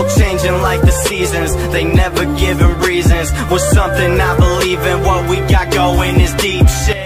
people changing like the seasons They never giving reasons With something I believe in What we got going is deep shit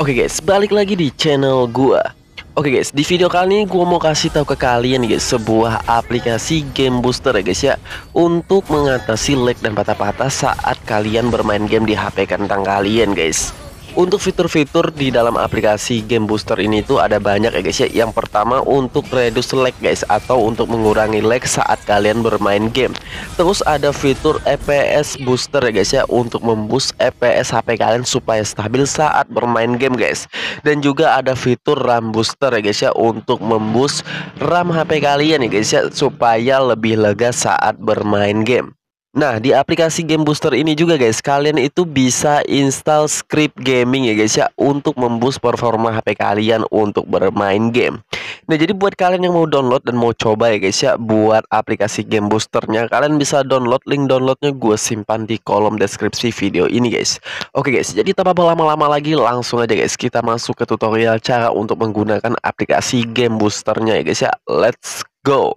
Oke okay guys, balik lagi di channel gua Oke okay guys, di video kali ini gua mau kasih tahu ke kalian guys sebuah aplikasi game booster ya guys ya untuk mengatasi lag dan patah-patah saat kalian bermain game di HP kentang kalian guys. Untuk fitur-fitur di dalam aplikasi Game Booster ini tuh ada banyak ya guys ya. Yang pertama untuk reduce lag guys atau untuk mengurangi lag saat kalian bermain game. Terus ada fitur FPS e Booster ya guys ya untuk memboost FPS e HP kalian supaya stabil saat bermain game guys. Dan juga ada fitur RAM Booster ya guys ya untuk memboost RAM HP kalian ya guys ya supaya lebih lega saat bermain game. Nah, di aplikasi Game Booster ini juga guys, kalian itu bisa install script gaming ya guys ya untuk memboost performa HP kalian untuk bermain game. Nah, jadi buat kalian yang mau download dan mau coba ya guys ya buat aplikasi Game Boosternya, kalian bisa download link downloadnya gue simpan di kolom deskripsi video ini guys. Oke guys, jadi tanpa berlama-lama lagi langsung aja guys kita masuk ke tutorial cara untuk menggunakan aplikasi Game Boosternya ya guys ya. Let's go.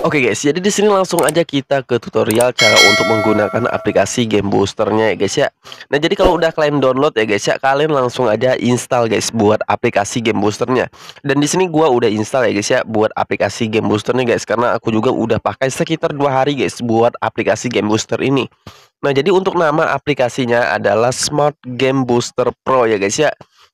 Oke okay guys, jadi di sini langsung aja kita ke tutorial cara untuk menggunakan aplikasi Game Boosternya ya guys ya. Nah jadi kalau udah kalian download ya guys ya, kalian langsung aja install guys buat aplikasi Game Boosternya. Dan di sini gua udah install ya guys ya buat aplikasi Game Boosternya guys, karena aku juga udah pakai sekitar dua hari guys buat aplikasi Game Booster ini. Nah jadi untuk nama aplikasinya adalah Smart Game Booster Pro ya guys ya.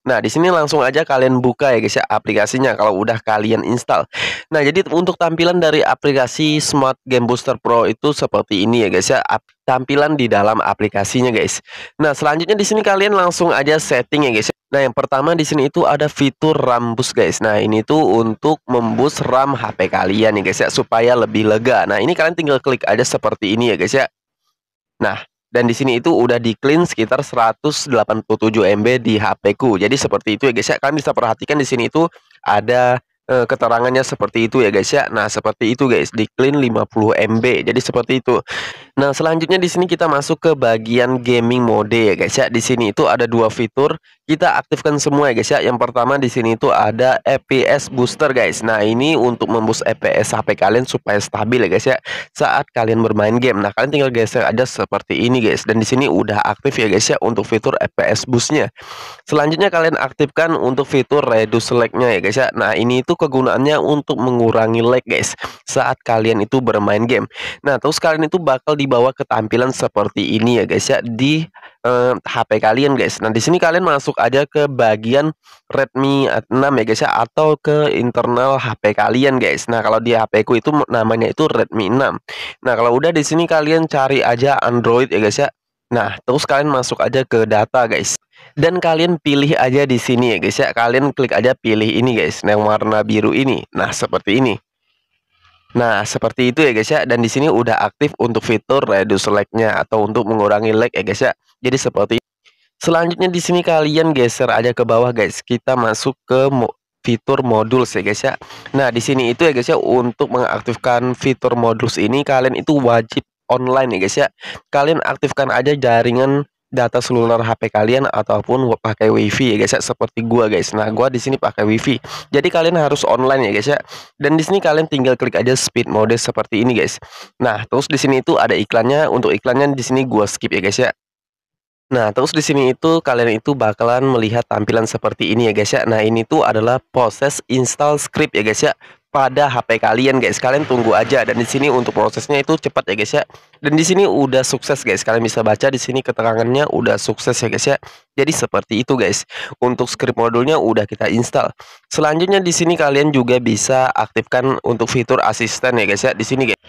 Nah, di sini langsung aja kalian buka ya guys ya aplikasinya kalau udah kalian install. Nah, jadi untuk tampilan dari aplikasi Smart Game Booster Pro itu seperti ini ya guys ya, tampilan di dalam aplikasinya guys. Nah, selanjutnya di sini kalian langsung aja setting ya guys. Ya. Nah, yang pertama di sini itu ada fitur RAM boost guys. Nah, ini tuh untuk membus RAM HP kalian ya guys ya supaya lebih lega. Nah, ini kalian tinggal klik aja seperti ini ya guys ya. Nah, dan di sini itu udah di clean sekitar 187 MB di HP ku. Jadi seperti itu ya guys ya. Kalian bisa perhatikan di sini itu ada e, keterangannya seperti itu ya guys ya. Nah, seperti itu guys, di clean 50 MB. Jadi seperti itu. Nah, selanjutnya di sini kita masuk ke bagian gaming mode ya guys ya. Di sini itu ada dua fitur, kita aktifkan semua ya guys ya. Yang pertama di sini itu ada FPS e booster guys. Nah, ini untuk memboost FPS e HP kalian supaya stabil ya guys ya saat kalian bermain game. Nah, kalian tinggal geser aja seperti ini guys. Dan di sini udah aktif ya guys ya untuk fitur FPS e boostnya. Selanjutnya kalian aktifkan untuk fitur reduce lag-nya ya guys ya. Nah, ini itu kegunaannya untuk mengurangi lag guys saat kalian itu bermain game. Nah, terus kalian itu bakal di bawa ketampilan seperti ini ya guys ya di eh, HP kalian guys. Nah di sini kalian masuk aja ke bagian Redmi 6 ya guys ya atau ke internal HP kalian guys. Nah kalau di HP ku itu namanya itu Redmi 6. Nah kalau udah di sini kalian cari aja Android ya guys ya. Nah, terus kalian masuk aja ke data, guys. Dan kalian pilih aja di sini ya, guys ya. Kalian klik aja pilih ini, guys. yang warna biru ini. Nah, seperti ini. Nah, seperti itu ya guys ya. Dan di sini udah aktif untuk fitur reduce lag-nya atau untuk mengurangi lag ya guys ya. Jadi seperti Selanjutnya di sini kalian geser aja ke bawah guys. Kita masuk ke mo fitur modules ya guys ya. Nah, di sini itu ya guys ya untuk mengaktifkan fitur modules ini kalian itu wajib online ya guys ya. Kalian aktifkan aja jaringan data seluler HP kalian ataupun pakai WiFi ya guys ya seperti gua guys. Nah, gua di sini pakai WiFi. Jadi kalian harus online ya guys ya. Dan di sini kalian tinggal klik aja speed mode seperti ini guys. Nah, terus di sini itu ada iklannya. Untuk iklannya di sini gua skip ya guys ya. Nah, terus di sini itu kalian itu bakalan melihat tampilan seperti ini ya guys ya. Nah, ini tuh adalah proses install script ya guys ya pada HP kalian guys. Kalian tunggu aja dan di sini untuk prosesnya itu cepat ya guys ya. Dan di sini udah sukses guys. Kalian bisa baca di sini keterangannya udah sukses ya guys ya. Jadi seperti itu guys. Untuk script modulnya udah kita install. Selanjutnya di sini kalian juga bisa aktifkan untuk fitur asisten ya guys ya di sini guys.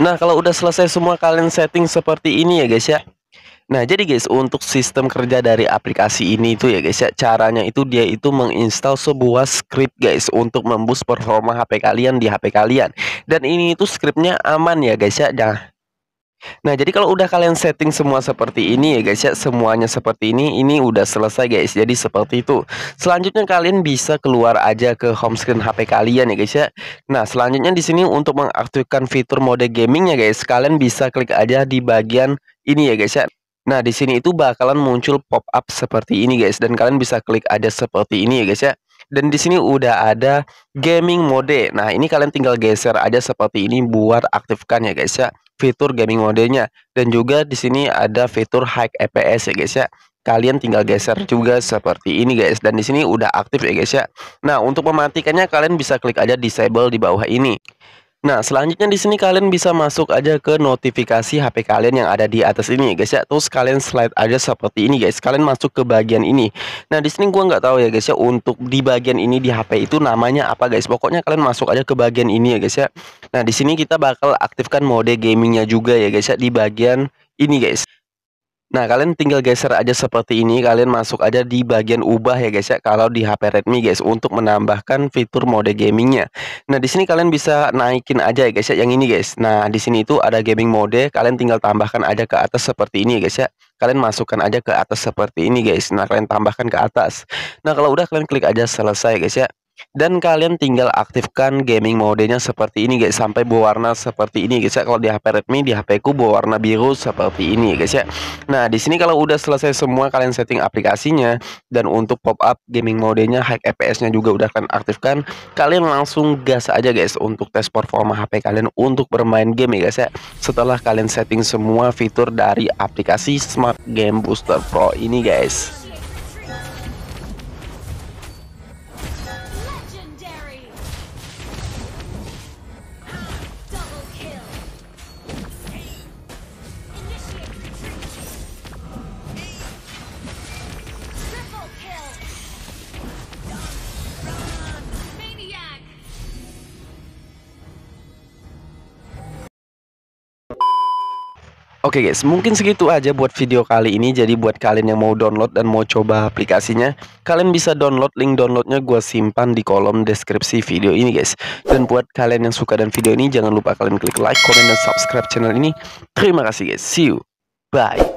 Nah, kalau udah selesai semua kalian setting seperti ini ya guys ya. Nah, jadi guys, untuk sistem kerja dari aplikasi ini itu ya guys ya, caranya itu dia itu menginstal sebuah script guys untuk memboost performa HP kalian di HP kalian. Dan ini itu scriptnya aman ya guys ya. nah Nah, jadi kalau udah kalian setting semua seperti ini ya guys ya, semuanya seperti ini, ini udah selesai guys. Jadi seperti itu. Selanjutnya kalian bisa keluar aja ke homescreen HP kalian ya guys ya. Nah, selanjutnya di sini untuk mengaktifkan fitur mode gamingnya guys, kalian bisa klik aja di bagian ini ya guys ya. Nah, di sini itu bakalan muncul pop-up seperti ini, guys. Dan kalian bisa klik ada seperti ini ya, guys ya. Dan di sini udah ada gaming mode. Nah, ini kalian tinggal geser aja seperti ini buat aktifkan ya, guys ya. Fitur gaming modenya dan juga di sini ada fitur high FPS e ya, guys ya. Kalian tinggal geser juga seperti ini, guys. Dan di sini udah aktif ya, guys ya. Nah, untuk mematikannya kalian bisa klik aja disable di bawah ini. Nah, selanjutnya di sini kalian bisa masuk aja ke notifikasi HP kalian yang ada di atas ini, guys ya. Terus kalian slide aja seperti ini, guys. Kalian masuk ke bagian ini. Nah, di sini gua nggak tahu ya, guys ya, untuk di bagian ini di HP itu namanya apa, guys. Pokoknya kalian masuk aja ke bagian ini ya, guys ya. Nah, di sini kita bakal aktifkan mode gamingnya juga ya, guys ya, di bagian ini, guys. Nah, kalian tinggal geser aja seperti ini, kalian masuk aja di bagian ubah ya guys ya kalau di HP Redmi guys untuk menambahkan fitur mode gamingnya. Nah, di sini kalian bisa naikin aja ya guys ya yang ini guys. Nah, di sini itu ada gaming mode, kalian tinggal tambahkan aja ke atas seperti ini ya guys ya. Kalian masukkan aja ke atas seperti ini guys. Nah, kalian tambahkan ke atas. Nah, kalau udah kalian klik aja selesai guys ya dan kalian tinggal aktifkan gaming modenya seperti ini guys sampai berwarna seperti ini guys ya kalau di HP Redmi di HP ku berwarna biru seperti ini guys ya nah di sini kalau udah selesai semua kalian setting aplikasinya dan untuk pop up gaming modenya high FPS nya juga udah kalian aktifkan kalian langsung gas aja guys untuk tes performa HP kalian untuk bermain game ya guys ya setelah kalian setting semua fitur dari aplikasi Smart Game Booster Pro ini guys Oke okay guys, mungkin segitu aja buat video kali ini. Jadi buat kalian yang mau download dan mau coba aplikasinya, kalian bisa download link downloadnya gue simpan di kolom deskripsi video ini guys. Dan buat kalian yang suka dan video ini, jangan lupa kalian klik like, comment, dan subscribe channel ini. Terima kasih guys, see you, bye.